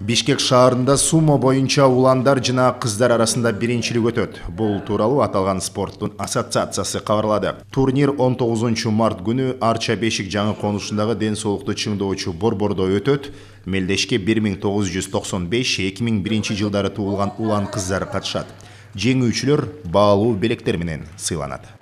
бишкек шаарында сумо боюнча уландар жана кыздар арасында биринчилик өтөт бул тууралуу аталган спорттун ассоциациясы кабарлады турнир он тогузунчу март күнү арча бешик жаңы конушундагы ден соолукту чыңдоочу борбордо өтөт мелдешке бир миң тогуз жүз токсон беш эки миң биринчи жылдары туулган улан кыздар катышат жеңүүчүлөр баалуу белектер менен сыйланат